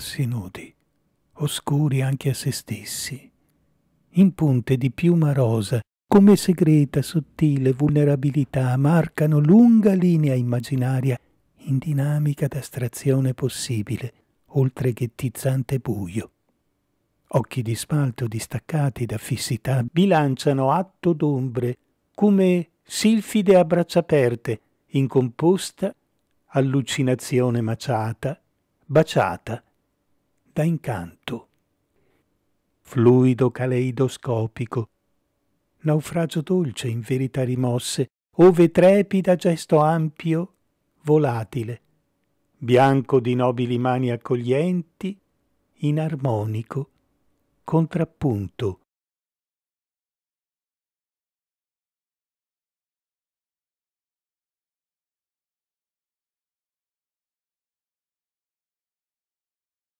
farsi nudi, oscuri anche a se stessi, in punte di piuma rosa, come segreta, sottile vulnerabilità, marcano lunga linea immaginaria in dinamica d'astrazione possibile, oltre che tizzante buio. Occhi di spalto distaccati da fissità bilanciano atto d'ombre, come silfide a braccia aperte, in composta allucinazione maciata, baciata, porta incanto. Fluido caleidoscopico, naufragio dolce in verità rimosse, ove trepida gesto ampio, volatile, bianco di nobili mani accoglienti, inarmonico, contrappunto